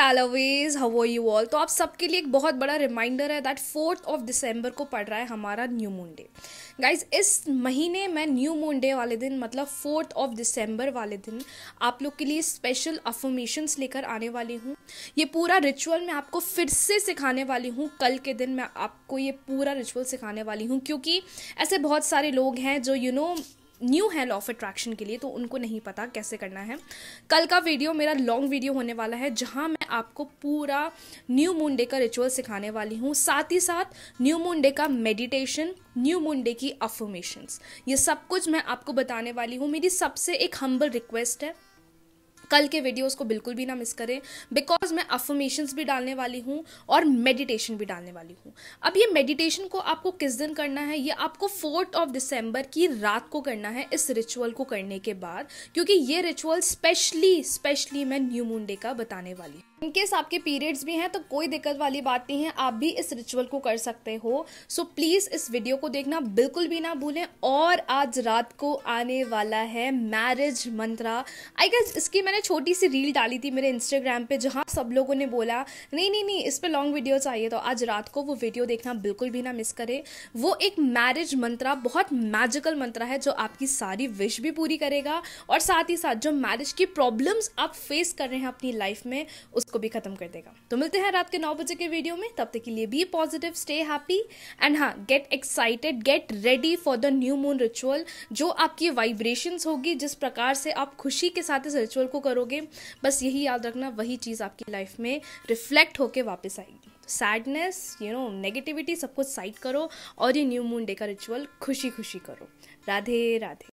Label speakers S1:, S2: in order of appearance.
S1: always हवो you all तो आप सबके लिए एक बहुत बड़ा रिमाइंडर है दैट फोर्थ ऑफ दिसंबर को पड़ रहा है हमारा न्यू मून डे गाइज इस महीने में न्यू मून डे वाले दिन मतलब फोर्थ ऑफ दिसंबर वाले दिन आप लोग के लिए स्पेशल अफॉर्मेशंस लेकर आने वाली हूँ ये पूरा रिचुअल मैं आपको फिर से सिखाने वाली हूँ कल के दिन मैं आपको ये पूरा रिचुअल सिखाने वाली हूँ क्योंकि ऐसे बहुत सारे लोग हैं जो you you know know, new है लॉ ऑफ अट्रैक्शन के लिए तो उनको नहीं पता कैसे करना है कल का वीडियो मेरा लॉन्ग वीडियो होने वाला है जहां मैं आपको पूरा न्यू मून डे का रिचुअल सिखाने वाली हूँ साथ ही साथ न्यू मून डे का मेडिटेशन न्यू मून डे की अफर्मेशंस ये सब कुछ मैं आपको बताने वाली हूँ मेरी सबसे एक हम्बल रिक्वेस्ट है कल के वीडियोस को बिल्कुल भी ना मिस करें बिकॉज मैं अफर्मेशन भी डालने वाली हूँ और मेडिटेशन भी डालने वाली हूँ अब ये मेडिटेशन को आपको किस दिन करना है ये आपको फोर्थ ऑफ दिसंबर की रात को करना है इस रिचुअल को करने के बाद क्योंकि ये रिचुअल स्पेशली स्पेशली मैं न्यू मून डे का बताने वाली हूँ इनकेस आपके पीरियड्स भी हैं तो कोई दिक्कत वाली बात नहीं है आप भी इस रिचुअल को कर सकते हो सो so, प्लीज़ इस वीडियो को देखना बिल्कुल भी ना भूलें और आज रात को आने वाला है मैरिज मंत्रा आई गेस इसकी मैंने छोटी सी रील डाली थी मेरे इंस्टाग्राम पे जहाँ सब लोगों ने बोला नहीं नहीं नहीं इस पर लॉन्ग वीडियो चाहिए तो आज रात को वो वीडियो देखना बिल्कुल भी ना मिस करे वो एक मैरिज मंत्रा बहुत मैजिकल मंत्रा है जो आपकी सारी विश भी पूरी करेगा और साथ ही साथ जो मैरिज की प्रॉब्लम्स आप फेस कर रहे हैं अपनी लाइफ में उस को भी खत्म कर देगा तो मिलते हैं रात के नौ बजे के वीडियो में तब तक के लिए be positive stay happy and हाँ get excited get ready for the new moon ritual जो आपकी वाइब्रेशन होगी जिस प्रकार से आप खुशी के साथ इस रिचुअल को करोगे बस यही याद रखना वही चीज़ आपकी लाइफ में रिफ्लेक्ट होकर वापस आएगी सैडनेस यू नो नेगेटिविटी सब कुछ साइड करो और ये न्यू मून डे का रिचुअल खुशी खुशी करो राधे राधे